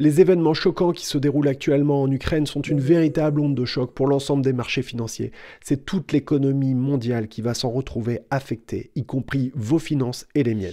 Les événements choquants qui se déroulent actuellement en Ukraine sont une véritable onde de choc pour l'ensemble des marchés financiers. C'est toute l'économie mondiale qui va s'en retrouver affectée, y compris vos finances et les miennes.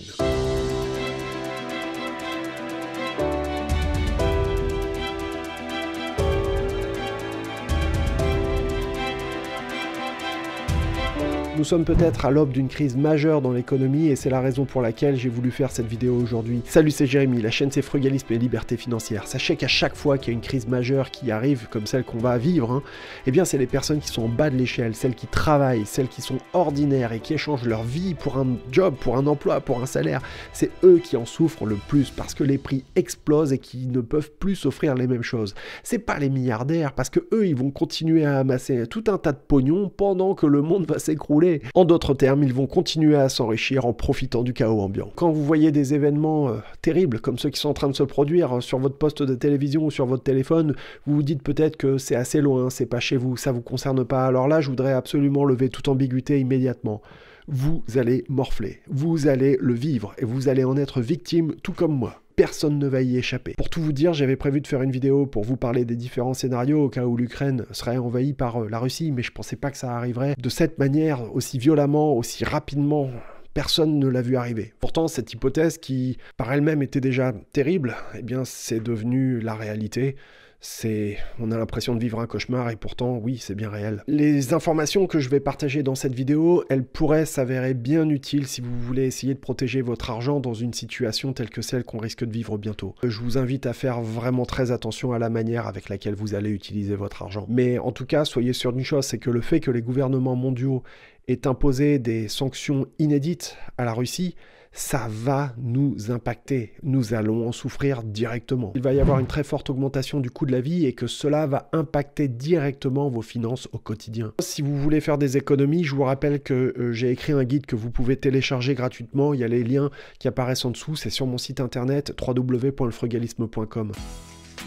Nous sommes peut-être à l'aube d'une crise majeure dans l'économie et c'est la raison pour laquelle j'ai voulu faire cette vidéo aujourd'hui. Salut, c'est Jérémy, la chaîne c'est Frugalisme et Liberté Financière. Sachez qu'à chaque fois qu'il y a une crise majeure qui arrive, comme celle qu'on va vivre, hein, eh bien c'est les personnes qui sont en bas de l'échelle, celles qui travaillent, celles qui sont ordinaires et qui échangent leur vie pour un job, pour un emploi, pour un salaire. C'est eux qui en souffrent le plus parce que les prix explosent et qui ne peuvent plus s'offrir les mêmes choses. C'est pas les milliardaires parce que eux ils vont continuer à amasser tout un tas de pognon pendant que le monde va s'écrouler en d'autres termes, ils vont continuer à s'enrichir en profitant du chaos ambiant. Quand vous voyez des événements euh, terribles comme ceux qui sont en train de se produire hein, sur votre poste de télévision ou sur votre téléphone, vous vous dites peut-être que c'est assez loin, c'est pas chez vous, ça vous concerne pas. Alors là, je voudrais absolument lever toute ambiguïté immédiatement vous allez morfler, vous allez le vivre et vous allez en être victime tout comme moi personne ne va y échapper. Pour tout vous dire, j'avais prévu de faire une vidéo pour vous parler des différents scénarios au cas où l'Ukraine serait envahie par euh, la Russie, mais je pensais pas que ça arriverait de cette manière, aussi violemment, aussi rapidement personne ne l'a vu arriver. Pourtant, cette hypothèse qui, par elle-même, était déjà terrible, eh bien, c'est devenu la réalité c'est, on a l'impression de vivre un cauchemar et pourtant, oui, c'est bien réel. Les informations que je vais partager dans cette vidéo, elles pourraient s'avérer bien utiles si vous voulez essayer de protéger votre argent dans une situation telle que celle qu'on risque de vivre bientôt. Je vous invite à faire vraiment très attention à la manière avec laquelle vous allez utiliser votre argent. Mais en tout cas, soyez sûr d'une chose, c'est que le fait que les gouvernements mondiaux aient imposé des sanctions inédites à la Russie, ça va nous impacter. Nous allons en souffrir directement. Il va y avoir une très forte augmentation du coût de la vie et que cela va impacter directement vos finances au quotidien. Si vous voulez faire des économies, je vous rappelle que euh, j'ai écrit un guide que vous pouvez télécharger gratuitement. Il y a les liens qui apparaissent en dessous. C'est sur mon site internet www.frugalisme.com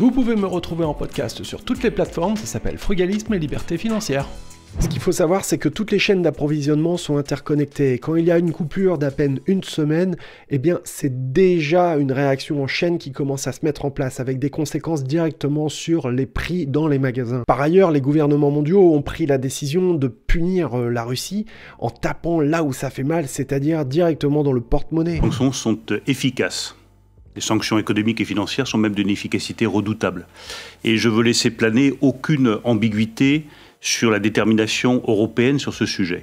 Vous pouvez me retrouver en podcast sur toutes les plateformes. Ça s'appelle Frugalisme et Liberté financière. Ce qu'il faut savoir, c'est que toutes les chaînes d'approvisionnement sont interconnectées. quand il y a une coupure d'à peine une semaine, eh bien, c'est déjà une réaction en chaîne qui commence à se mettre en place, avec des conséquences directement sur les prix dans les magasins. Par ailleurs, les gouvernements mondiaux ont pris la décision de punir euh, la Russie en tapant là où ça fait mal, c'est-à-dire directement dans le porte-monnaie. Les sanctions sont euh, efficaces. Les sanctions économiques et financières sont même d'une efficacité redoutable. Et je veux laisser planer aucune ambiguïté sur la détermination européenne sur ce sujet.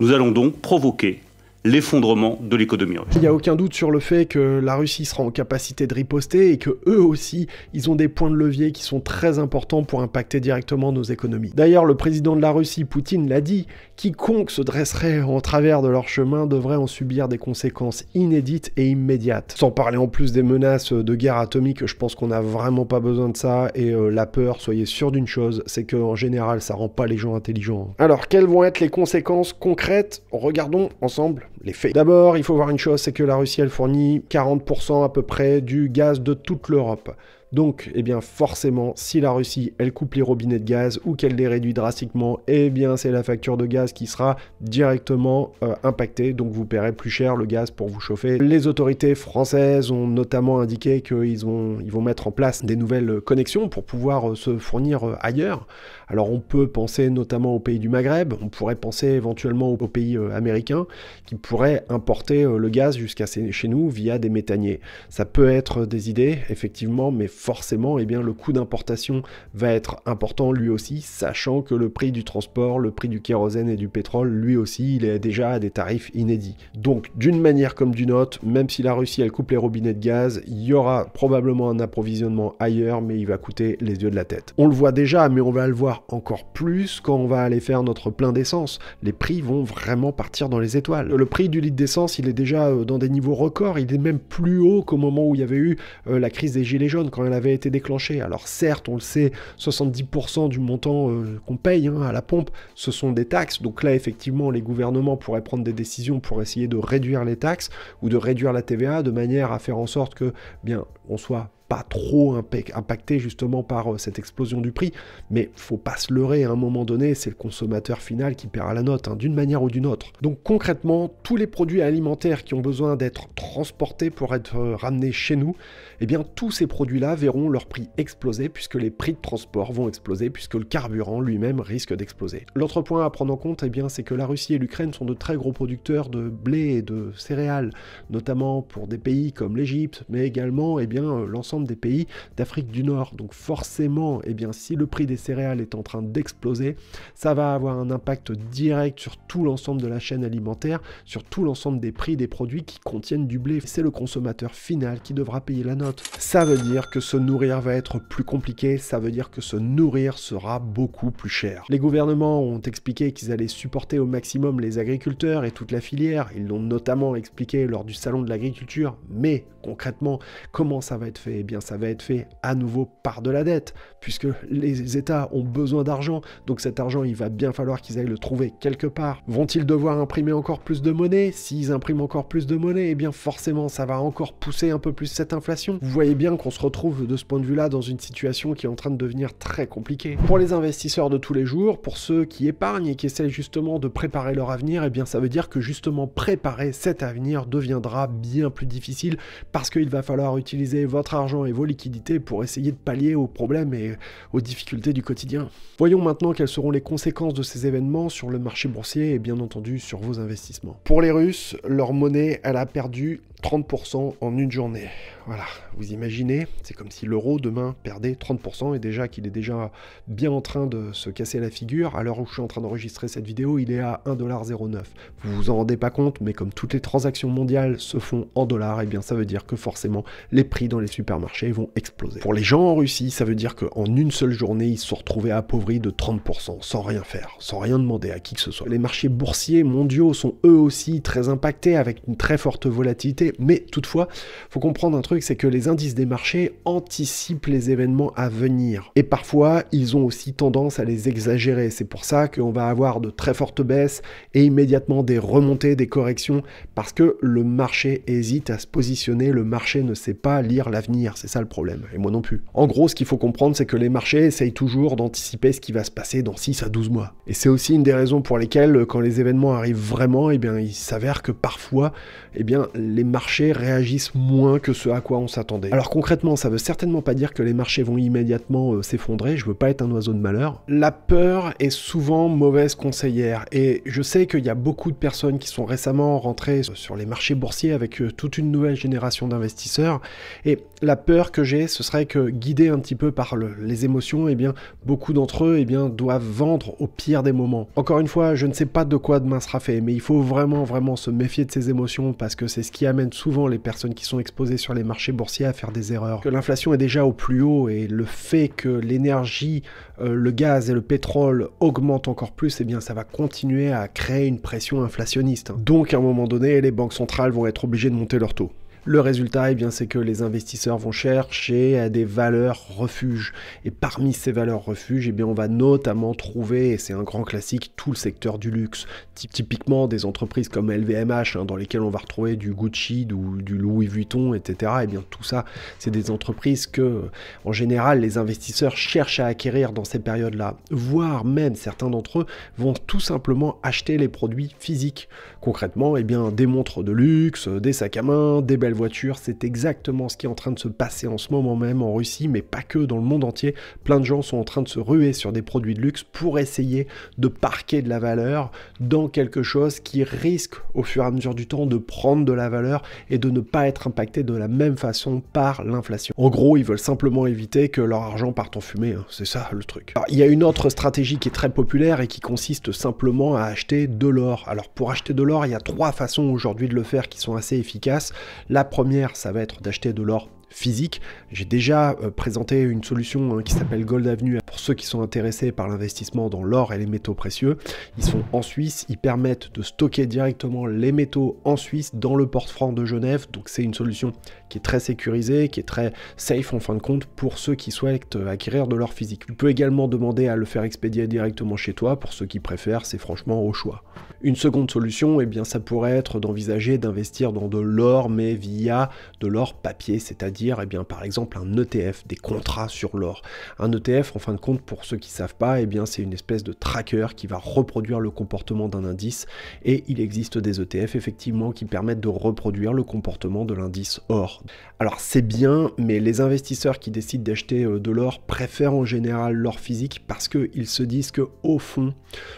Nous allons donc provoquer l'effondrement de l'économie russe. Il n'y a aucun doute sur le fait que la Russie sera en capacité de riposter et que eux aussi, ils ont des points de levier qui sont très importants pour impacter directement nos économies. D'ailleurs, le président de la Russie, Poutine, l'a dit, quiconque se dresserait en travers de leur chemin devrait en subir des conséquences inédites et immédiates. Sans parler en plus des menaces de guerre atomique, je pense qu'on n'a vraiment pas besoin de ça et euh, la peur, soyez sûr d'une chose, c'est qu'en général, ça rend pas les gens intelligents. Alors, quelles vont être les conséquences concrètes Regardons ensemble D'abord, il faut voir une chose, c'est que la Russie, elle fournit 40% à peu près du gaz de toute l'Europe. Donc, eh bien, forcément, si la Russie, elle coupe les robinets de gaz ou qu'elle les réduit drastiquement, eh bien, c'est la facture de gaz qui sera directement euh, impactée. Donc, vous paierez plus cher le gaz pour vous chauffer. Les autorités françaises ont notamment indiqué qu'ils vont mettre en place des nouvelles connexions pour pouvoir euh, se fournir euh, ailleurs. Alors on peut penser notamment aux pays du Maghreb, on pourrait penser éventuellement aux pays euh, américains qui pourraient importer euh, le gaz jusqu'à chez nous via des méthaniers. Ça peut être des idées, effectivement, mais forcément, eh bien, le coût d'importation va être important lui aussi, sachant que le prix du transport, le prix du kérosène et du pétrole, lui aussi, il est déjà à des tarifs inédits. Donc d'une manière comme d'une autre, même si la Russie elle coupe les robinets de gaz, il y aura probablement un approvisionnement ailleurs, mais il va coûter les yeux de la tête. On le voit déjà, mais on va le voir encore plus quand on va aller faire notre plein d'essence. Les prix vont vraiment partir dans les étoiles. Le prix du litre d'essence, il est déjà euh, dans des niveaux records, il est même plus haut qu'au moment où il y avait eu euh, la crise des Gilets jaunes, quand elle avait été déclenchée. Alors certes, on le sait, 70% du montant euh, qu'on paye hein, à la pompe, ce sont des taxes. Donc là, effectivement, les gouvernements pourraient prendre des décisions pour essayer de réduire les taxes ou de réduire la TVA de manière à faire en sorte que, bien, on soit pas trop impacté justement par euh, cette explosion du prix. Mais faut pas se leurrer, à un moment donné, c'est le consommateur final qui perd à la note, hein, d'une manière ou d'une autre. Donc concrètement, tous les produits alimentaires qui ont besoin d'être transportés pour être euh, ramenés chez nous, eh bien tous ces produits-là verront leur prix exploser puisque les prix de transport vont exploser, puisque le carburant lui-même risque d'exploser. L'autre point à prendre en compte, eh bien, c'est que la Russie et l'Ukraine sont de très gros producteurs de blé et de céréales, notamment pour des pays comme l'Égypte, mais également eh bien, euh, l'ensemble des pays d'Afrique du Nord. Donc forcément, eh bien, si le prix des céréales est en train d'exploser, ça va avoir un impact direct sur tout l'ensemble de la chaîne alimentaire, sur tout l'ensemble des prix des produits qui contiennent du blé. C'est le consommateur final qui devra payer la note. Ça veut dire que se nourrir va être plus compliqué, ça veut dire que se nourrir sera beaucoup plus cher. Les gouvernements ont expliqué qu'ils allaient supporter au maximum les agriculteurs et toute la filière, ils l'ont notamment expliqué lors du salon de l'agriculture, mais concrètement, comment ça va être fait eh bien ça va être fait à nouveau par de la dette, puisque les États ont besoin d'argent, donc cet argent il va bien falloir qu'ils aillent le trouver quelque part. Vont-ils devoir imprimer encore plus de monnaie S'ils impriment encore plus de monnaie, eh bien forcément ça va encore pousser un peu plus cette inflation. Vous voyez bien qu'on se retrouve de ce point de vue-là dans une situation qui est en train de devenir très compliquée. Pour les investisseurs de tous les jours, pour ceux qui épargnent et qui essaient justement de préparer leur avenir, eh bien ça veut dire que justement préparer cet avenir deviendra bien plus difficile parce qu'il va falloir utiliser votre argent et vos liquidités pour essayer de pallier aux problèmes et aux difficultés du quotidien. Voyons maintenant quelles seront les conséquences de ces événements sur le marché boursier et bien entendu sur vos investissements. Pour les Russes, leur monnaie, elle a perdu 30% en une journée. Voilà, vous imaginez, c'est comme si l'euro demain perdait 30% et déjà qu'il est déjà bien en train de se casser la figure. À l'heure où je suis en train d'enregistrer cette vidéo, il est à 1,09$. Vous vous en rendez pas compte, mais comme toutes les transactions mondiales se font en dollars, et eh bien ça veut dire que forcément les prix dans les supermarchés vont exploser. Pour les gens en Russie, ça veut dire qu'en une seule journée, ils se sont retrouvés appauvris de 30% sans rien faire, sans rien demander à qui que ce soit. Les marchés boursiers mondiaux sont eux aussi très impactés avec une très forte volatilité mais toutefois, faut comprendre un truc, c'est que les indices des marchés anticipent les événements à venir. Et parfois, ils ont aussi tendance à les exagérer. C'est pour ça qu'on va avoir de très fortes baisses et immédiatement des remontées, des corrections, parce que le marché hésite à se positionner, le marché ne sait pas lire l'avenir. C'est ça le problème. Et moi non plus. En gros, ce qu'il faut comprendre, c'est que les marchés essayent toujours d'anticiper ce qui va se passer dans 6 à 12 mois. Et c'est aussi une des raisons pour lesquelles, quand les événements arrivent vraiment, eh bien, il s'avère que parfois, eh bien, les marchés marchés réagissent moins que ce à quoi on s'attendait. Alors concrètement, ça veut certainement pas dire que les marchés vont immédiatement euh, s'effondrer, je veux pas être un oiseau de malheur. La peur est souvent mauvaise conseillère, et je sais qu'il y a beaucoup de personnes qui sont récemment rentrées sur les marchés boursiers avec euh, toute une nouvelle génération d'investisseurs, et la peur que j'ai, ce serait que guidés un petit peu par les émotions, et eh bien beaucoup d'entre eux et eh bien, doivent vendre au pire des moments. Encore une fois, je ne sais pas de quoi demain sera fait, mais il faut vraiment vraiment se méfier de ses émotions parce que c'est ce qui amène souvent les personnes qui sont exposées sur les marchés boursiers à faire des erreurs. Que l'inflation est déjà au plus haut et le fait que l'énergie, euh, le gaz et le pétrole augmentent encore plus, eh bien ça va continuer à créer une pression inflationniste. Hein. Donc à un moment donné, les banques centrales vont être obligées de monter leur taux. Le résultat, est eh bien, c'est que les investisseurs vont chercher à des valeurs refuges. Et parmi ces valeurs refuges, et eh bien, on va notamment trouver, et c'est un grand classique, tout le secteur du luxe. Typiquement, des entreprises comme LVMH, hein, dans lesquelles on va retrouver du Gucci, du, du Louis Vuitton, etc. Et eh bien, tout ça, c'est des entreprises que, en général, les investisseurs cherchent à acquérir dans ces périodes-là. Voire même, certains d'entre eux vont tout simplement acheter les produits physiques. Concrètement, et bien, des montres de luxe, des sacs à main, des belles voiture C'est exactement ce qui est en train de se passer en ce moment même en Russie, mais pas que, dans le monde entier. Plein de gens sont en train de se ruer sur des produits de luxe pour essayer de parquer de la valeur dans quelque chose qui risque au fur et à mesure du temps de prendre de la valeur et de ne pas être impacté de la même façon par l'inflation. En gros, ils veulent simplement éviter que leur argent parte en fumée, hein. c'est ça le truc. Alors, il y a une autre stratégie qui est très populaire et qui consiste simplement à acheter de l'or. Alors pour acheter de l'or, il y a trois façons aujourd'hui de le faire qui sont assez efficaces. La la première, ça va être d'acheter de l'or physique. J'ai déjà euh, présenté une solution hein, qui s'appelle Gold Avenue pour ceux qui sont intéressés par l'investissement dans l'or et les métaux précieux. Ils sont en Suisse, ils permettent de stocker directement les métaux en Suisse dans le porte franc de Genève. Donc c'est une solution qui est très sécurisé, qui est très safe en fin de compte pour ceux qui souhaitent euh, acquérir de l'or physique. Tu peux également demander à le faire expédier directement chez toi pour ceux qui préfèrent, c'est franchement au choix. Une seconde solution, eh bien ça pourrait être d'envisager d'investir dans de l'or mais via de l'or papier, c'est-à-dire eh par exemple un ETF, des contrats sur l'or. Un ETF en fin de compte pour ceux qui ne savent pas, eh bien c'est une espèce de tracker qui va reproduire le comportement d'un indice et il existe des ETF effectivement qui permettent de reproduire le comportement de l'indice or. Alors c'est bien, mais les investisseurs qui décident d'acheter euh, de l'or préfèrent en général l'or physique parce qu'ils se disent que au fond,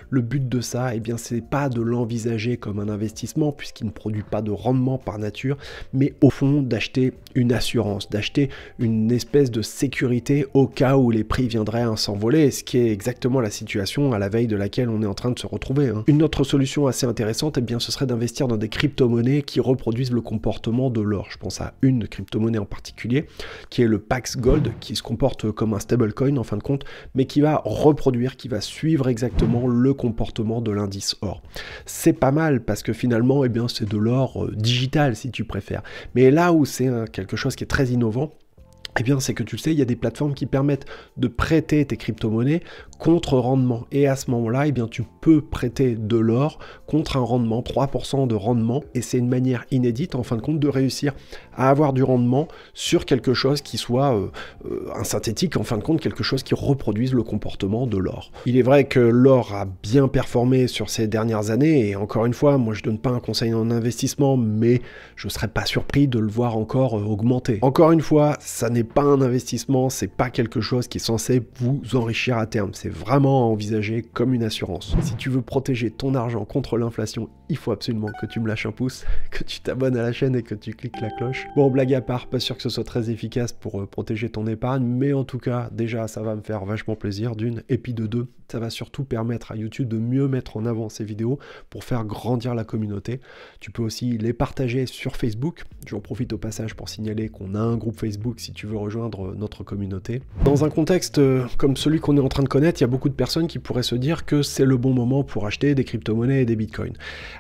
le but de ça, et eh bien, c'est pas de l'envisager comme un investissement puisqu'il ne produit pas de rendement par nature, mais au fond d'acheter une assurance, d'acheter une espèce de sécurité au cas où les prix viendraient à s'envoler, ce qui est exactement la situation à la veille de laquelle on est en train de se retrouver. Hein. Une autre solution assez intéressante, et eh bien, ce serait d'investir dans des crypto-monnaies qui reproduisent le comportement de l'or. Je pense à une crypto-monnaie en particulier, qui est le Pax Gold, qui se comporte comme un stablecoin en fin de compte, mais qui va reproduire, qui va suivre exactement le comportement de l'indice or. C'est pas mal parce que finalement, eh bien, c'est de l'or euh, digital si tu préfères. Mais là où c'est un cas quelque chose qui est très innovant et eh bien, c'est que tu le sais, il y a des plateformes qui permettent de prêter tes crypto-monnaies contre rendement. Et à ce moment-là, et eh bien, tu peux prêter de l'or contre un rendement, 3% de rendement. Et c'est une manière inédite, en fin de compte, de réussir à avoir du rendement sur quelque chose qui soit euh, euh, un synthétique, en fin de compte, quelque chose qui reproduise le comportement de l'or. Il est vrai que l'or a bien performé sur ces dernières années. Et encore une fois, moi, je donne pas un conseil en investissement, mais je serais pas surpris de le voir encore euh, augmenter. Encore une fois, ça n'est pas un investissement, c'est pas quelque chose qui est censé vous enrichir à terme. C'est vraiment à envisager comme une assurance. Si tu veux protéger ton argent contre l'inflation il faut absolument que tu me lâches un pouce, que tu t'abonnes à la chaîne et que tu cliques la cloche. Bon, blague à part, pas sûr que ce soit très efficace pour euh, protéger ton épargne, mais en tout cas, déjà, ça va me faire vachement plaisir d'une, et puis de deux, ça va surtout permettre à YouTube de mieux mettre en avant ces vidéos pour faire grandir la communauté. Tu peux aussi les partager sur Facebook. J'en profite au passage pour signaler qu'on a un groupe Facebook si tu veux rejoindre euh, notre communauté. Dans un contexte euh, comme celui qu'on est en train de connaître, il y a beaucoup de personnes qui pourraient se dire que c'est le bon moment pour acheter des crypto-monnaies et des bitcoins.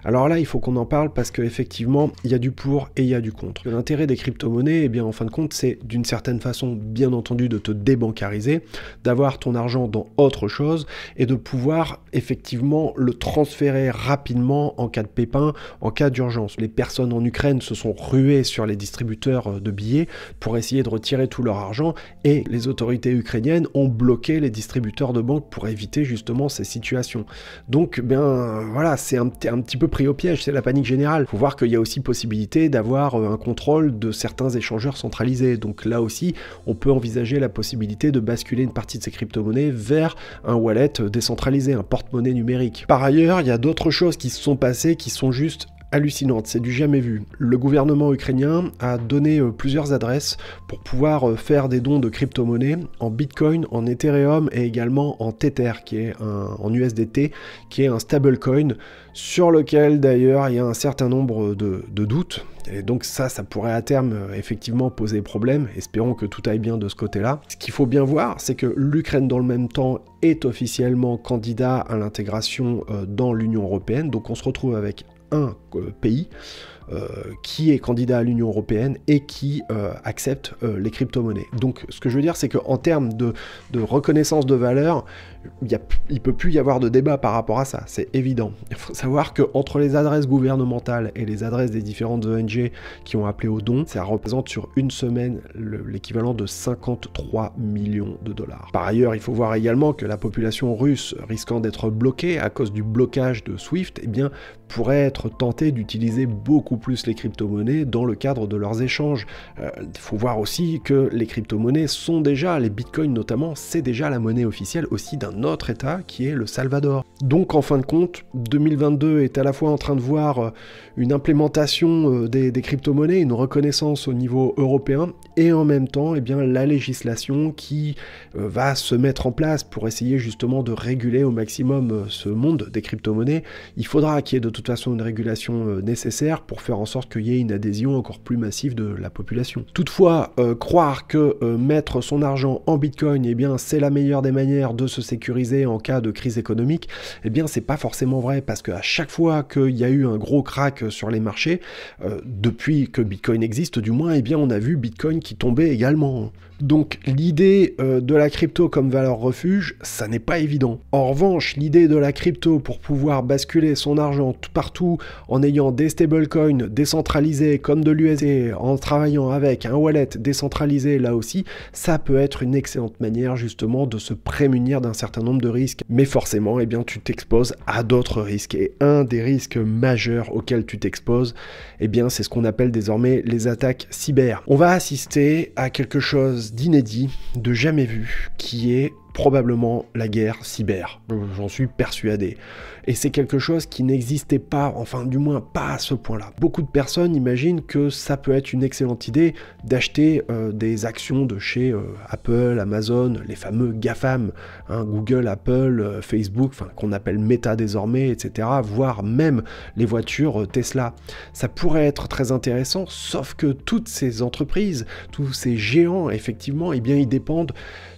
Alors là, il faut qu'on en parle parce qu'effectivement, il y a du pour et il y a du contre. L'intérêt des crypto-monnaies, eh bien, en fin de compte, c'est d'une certaine façon, bien entendu, de te débancariser, d'avoir ton argent dans autre chose et de pouvoir effectivement le transférer rapidement en cas de pépin, en cas d'urgence. Les personnes en Ukraine se sont ruées sur les distributeurs euh, de billets pour essayer de retirer tout leur argent et les autorités ukrainiennes ont bloqué les distributeurs de banques pour éviter justement ces situations. Donc, eh bien voilà, c'est un petit peu pris au piège, c'est la panique générale. Faut voir qu'il y a aussi possibilité d'avoir euh, un contrôle de certains échangeurs centralisés. Donc là aussi, on peut envisager la possibilité de basculer une partie de ces crypto-monnaies vers un wallet euh, décentralisé, un porte-monnaie numérique. Par ailleurs, il y a d'autres choses qui se sont passées qui sont juste hallucinante, c'est du jamais vu. Le gouvernement ukrainien a donné euh, plusieurs adresses pour pouvoir euh, faire des dons de crypto-monnaies en Bitcoin, en Ethereum et également en Tether, qui est en USDT, qui est un stablecoin sur lequel d'ailleurs il y a un certain nombre de, de doutes. Et donc ça, ça pourrait à terme euh, effectivement poser problème. Espérons que tout aille bien de ce côté-là. Ce qu'il faut bien voir, c'est que l'Ukraine dans le même temps est officiellement candidat à l'intégration dans l'Union européenne. Donc on se retrouve avec un euh, pays euh, qui est candidat à l'Union européenne et qui euh, accepte les crypto-monnaies. Donc ce que je veux dire, c'est qu'en termes de, reconnaissance de valeur, il ne peut plus y avoir de débat par rapport à ça, c'est évident. Il faut savoir qu'entre les adresses gouvernementales et les adresses des différentes ONG qui ont appelé au don, ça représente sur une semaine l'équivalent de 53 millions de dollars. Par ailleurs, il faut voir également que la population russe risquant d'être bloquée à cause du blocage de SWIFT, eh bien, pourrait être tentée d'utiliser beaucoup plus les crypto-monnaies dans le cadre de leurs échanges. Euh, il faut voir aussi que les crypto-monnaies sont déjà, les bitcoins notamment, c'est déjà la monnaie officielle aussi d'un un autre État qui est le Salvador. Donc en fin de compte, 2022 est à la fois en train de voir euh, une implémentation euh, des, crypto-monnaies, une reconnaissance au niveau européen, et en même temps eh bien, la législation qui euh, va se mettre en place pour essayer justement de réguler au maximum ce monde des crypto-monnaies. Il faudra qu'il y ait de toute façon une régulation nécessaire pour faire en sorte qu'il y ait une adhésion encore plus massive de la population. Toutefois, croire que mettre son argent en Bitcoin, eh bien c'est la meilleure des manières de se sécuriser en cas de crise économique, eh bien c'est pas forcément vrai parce qu'à chaque fois qu'il y a eu un gros crack sur les marchés, euh, depuis que Bitcoin existe du moins, eh bien on a vu Bitcoin qui tombait également. Donc l'idée euh, de la crypto comme valeur refuge, ça n'est pas évident. En revanche, l'idée de la crypto pour pouvoir basculer son argent tout partout en ayant des stablecoins décentralisés comme de l'USD, en travaillant avec un wallet décentralisé là aussi, ça peut être une excellente manière justement de se prémunir d'un certain nombre de risques. Mais forcément, eh bien, tu t'exposes à d'autres risques. Et un des risques majeurs auxquels tu t'exposes, eh bien c'est ce qu'on appelle désormais les attaques cyber. On va assister à quelque chose d'inédit, de jamais vu, qui est probablement la guerre cyber. J'en suis persuadé. Et c'est quelque chose qui n'existait pas, enfin du moins pas à ce point-là. Beaucoup de personnes imaginent que ça peut être une excellente idée d'acheter euh, des actions de chez euh, Apple, Amazon, les fameux GAFAM, hein, Google, Apple, euh, Facebook, qu'on appelle Meta désormais, etc., voire même les voitures Tesla. Ça pourrait être très intéressant, sauf que toutes ces entreprises, tous ces géants, effectivement, eh bien, ils dépendent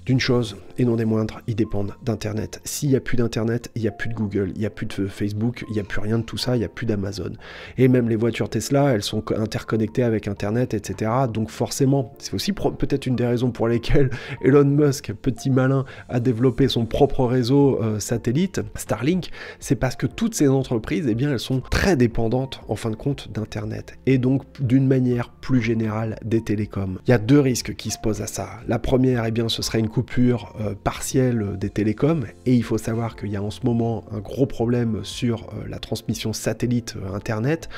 d'une chose, non des moindres, ils dépendent d'Internet. S'il n'y a plus d'Internet, il n'y a plus de Google, il n'y a plus de Facebook, il n'y a plus rien de tout ça, il n'y a plus d'Amazon. Et même les voitures Tesla, elles sont interconnectées avec Internet, etc. Donc forcément, c'est aussi peut-être une des raisons pour lesquelles Elon Musk, petit malin, a développé son propre réseau euh, satellite, Starlink, c'est parce que toutes ces entreprises, eh bien, elles sont très dépendantes, en fin de compte, d'Internet. Et donc, d'une manière plus générale, des télécoms. Il y a deux risques qui se posent à ça. La première, eh bien, ce serait une coupure euh, euh, partielle euh, des télécoms, et il faut savoir qu'il y a en ce moment un gros problème sur euh, la transmission satellite Internet,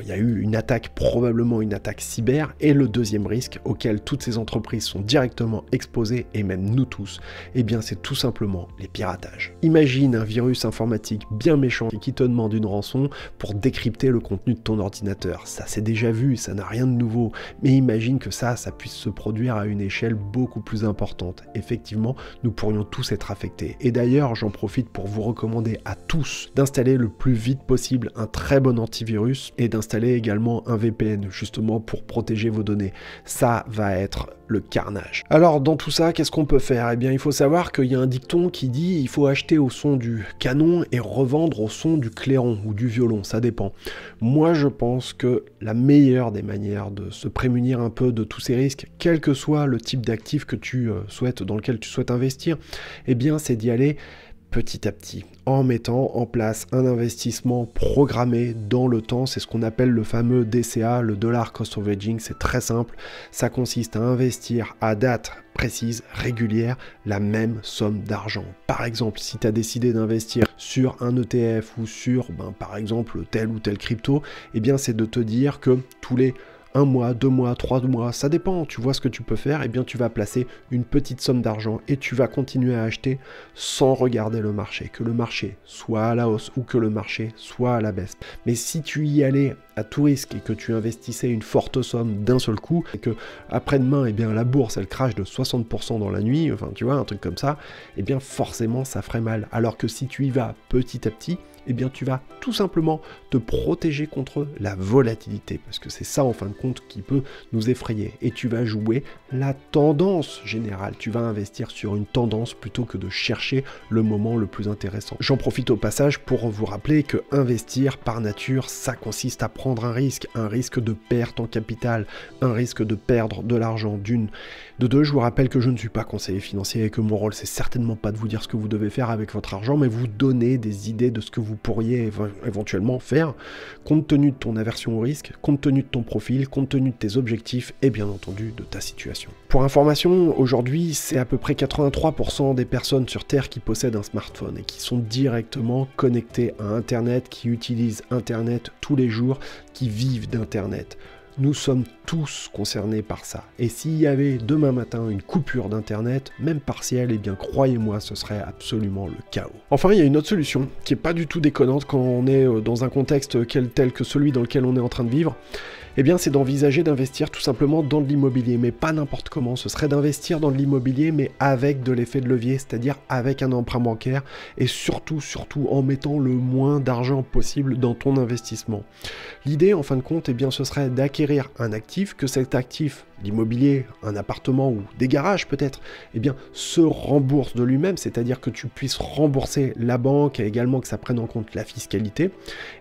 il y a eu une attaque, probablement une attaque cyber, et le deuxième risque auquel toutes ces entreprises sont directement exposées, et même nous tous, et eh bien c'est tout simplement les piratages. Imagine un virus informatique bien méchant qui te demande une rançon pour décrypter le contenu de ton ordinateur. Ça c'est déjà vu, ça n'a rien de nouveau, mais imagine que ça, ça puisse se produire à une échelle beaucoup plus importante. Effectivement, nous pourrions tous être affectés. Et d'ailleurs, j'en profite pour vous recommander à tous d'installer le plus vite possible un très bon antivirus et d'installer également un VPN, justement pour protéger vos données. Ça va être carnage. Alors dans tout ça, qu'est-ce qu'on peut faire Eh bien il faut savoir qu'il y a un dicton qui dit il faut acheter au son du canon et revendre au son du clairon ou du violon, ça dépend. Moi je pense que la meilleure des manières de se prémunir un peu de tous ces risques, quel que soit le type d'actif que tu euh, souhaites, dans lequel tu souhaites investir, eh bien c'est d'y aller petit à petit en mettant en place un investissement programmé dans le temps. C'est ce qu'on appelle le fameux DCA, le dollar cost of aging. C'est très simple. Ça consiste à investir à date précise, régulière, la même somme d'argent. Par exemple, si tu as décidé d'investir sur un ETF ou sur, ben, par exemple, tel ou tel crypto, eh bien, c'est de te dire que tous les un mois, deux mois, trois mois, ça dépend, tu vois ce que tu peux faire, et eh bien tu vas placer une petite somme d'argent et tu vas continuer à acheter sans regarder le marché, que le marché soit à la hausse ou que le marché soit à la baisse. Mais si tu y allais à tout risque et que tu investissais une forte somme d'un seul coup, et que après-demain, et eh bien la bourse elle crache de 60% dans la nuit, enfin tu vois, un truc comme ça, et eh bien forcément ça ferait mal. Alors que si tu y vas petit à petit, eh bien tu vas tout simplement te protéger contre la volatilité, parce que c'est ça en fin de compte qui peut nous effrayer. Et tu vas jouer la tendance générale, tu vas investir sur une tendance plutôt que de chercher le moment le plus intéressant. J'en profite au passage pour vous rappeler que investir par nature, ça consiste à prendre un risque, un risque de perte en capital, un risque de perdre de l'argent d'une. De deux, je vous rappelle que je ne suis pas conseiller financier et que mon rôle c'est certainement pas de vous dire ce que vous devez faire avec votre argent, mais vous donner des idées de ce que vous pourriez éventuellement faire, compte tenu de ton aversion au risque, compte tenu de ton profil, compte tenu de tes objectifs et bien entendu de ta situation. Pour information, aujourd'hui c'est à peu près 83% des personnes sur Terre qui possèdent un smartphone et qui sont directement connectées à Internet, qui utilisent Internet tous les jours, qui vivent d'Internet. Nous sommes tous concernés par ça. Et s'il y avait demain matin une coupure d'Internet, même partielle, eh bien croyez-moi, ce serait absolument le chaos. Enfin, il y a une autre solution qui est pas du tout déconnante quand on est euh, dans un contexte tel que celui dans lequel on est en train de vivre eh bien, c'est d'envisager d'investir tout simplement dans de l'immobilier, mais pas n'importe comment. Ce serait d'investir dans de l'immobilier, mais avec de l'effet de levier, c'est-à-dire avec un emprunt bancaire et surtout, surtout en mettant le moins d'argent possible dans ton investissement. L'idée, en fin de compte, et eh bien, ce serait d'acquérir un actif, que cet actif l'immobilier, un appartement ou des garages peut-être, eh bien se rembourse de lui-même, c'est-à-dire que tu puisses rembourser la banque et également que ça prenne en compte la fiscalité.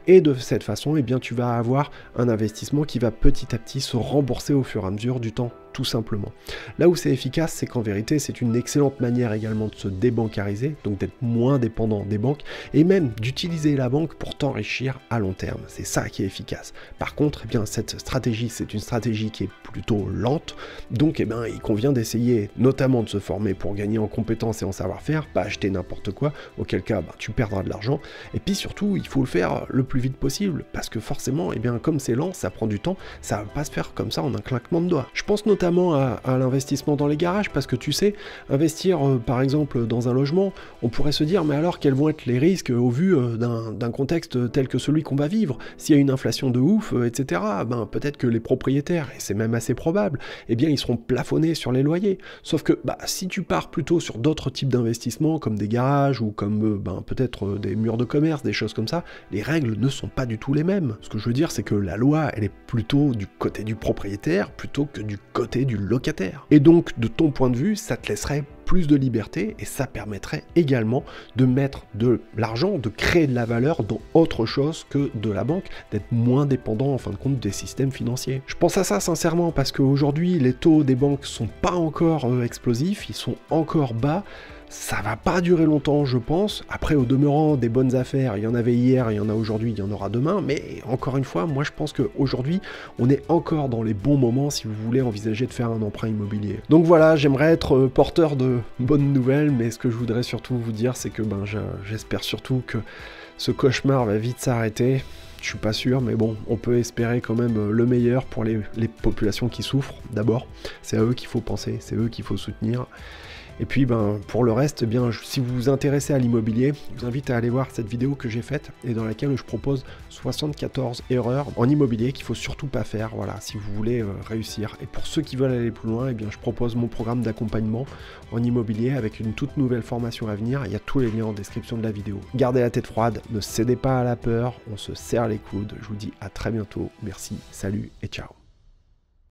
Et de cette façon, eh bien tu vas avoir un investissement qui va petit à petit se rembourser au fur et à mesure du temps tout simplement. Là où c'est efficace, c'est qu'en vérité, c'est une excellente manière également de se débancariser, donc d'être moins dépendant des banques, et même d'utiliser la banque pour t'enrichir à long terme. C'est ça qui est efficace. Par contre, eh bien, cette stratégie, c'est une stratégie qui est plutôt lente, donc eh bien, il convient d'essayer notamment de se former pour gagner en compétences et en savoir-faire, pas acheter n'importe quoi, auquel cas ben, tu perdras de l'argent, et puis surtout, il faut le faire le plus vite possible, parce que forcément, eh bien, comme c'est lent, ça prend du temps, ça va pas se faire comme ça en un claquement de doigts. Je pense notamment notamment à, l'investissement dans les garages, parce que tu sais, investir euh, par exemple dans un logement, on pourrait se dire, mais alors quels vont être les risques euh, au vu euh, d'un contexte tel que celui qu'on va vivre S'il y a une inflation de ouf, etc., ben, peut-être que les propriétaires, et c'est même assez probable, eh bien ils seront plafonnés sur les loyers. Sauf que bah, si tu pars plutôt sur d'autres types d'investissements, comme des garages ou comme ben, peut-être des murs de commerce, des choses comme ça, les règles ne sont pas du tout les mêmes. Ce que je veux dire, c'est que la loi, elle est plutôt du côté du propriétaire plutôt que du côté du locataire. Et donc, de ton point de vue, ça te laisserait plus de liberté et ça permettrait également de mettre de l'argent, de créer de la valeur dans autre chose que de la banque, d'être moins dépendant en fin de compte des systèmes financiers. Je pense à ça sincèrement parce qu'aujourd'hui les taux des banques sont pas encore euh, explosifs, ils sont encore bas. Ça va pas durer longtemps, je pense. Après, au demeurant, des bonnes affaires, il y en avait hier, il y en a aujourd'hui, il y en aura demain. Mais encore une fois, moi je pense qu'aujourd'hui, on est encore dans les bons moments si vous voulez envisager de faire un emprunt immobilier. Donc voilà, j'aimerais être euh, porteur de bonnes nouvelles, mais ce que je voudrais surtout vous dire, c'est que ben, j'espère surtout que ce cauchemar va vite s'arrêter. Je suis pas sûr, mais bon, on peut espérer quand même euh, le meilleur pour les, les populations qui souffrent d'abord. C'est à eux qu'il faut penser, c'est eux qu'il faut soutenir. Et puis ben, pour le reste, eh bien, si vous vous intéressez à l'immobilier, je vous invite à aller voir cette vidéo que j'ai faite et dans laquelle je propose 74 erreurs en immobilier qu'il faut surtout pas faire voilà, si vous voulez euh, réussir. Et pour ceux qui veulent aller plus loin, eh bien, je propose mon programme d'accompagnement en immobilier avec une toute nouvelle formation à venir. Il y a tous les liens en description de la vidéo. Gardez la tête froide, ne cédez pas à la peur, on se serre les coudes. Je vous dis à très bientôt. Merci, salut et ciao.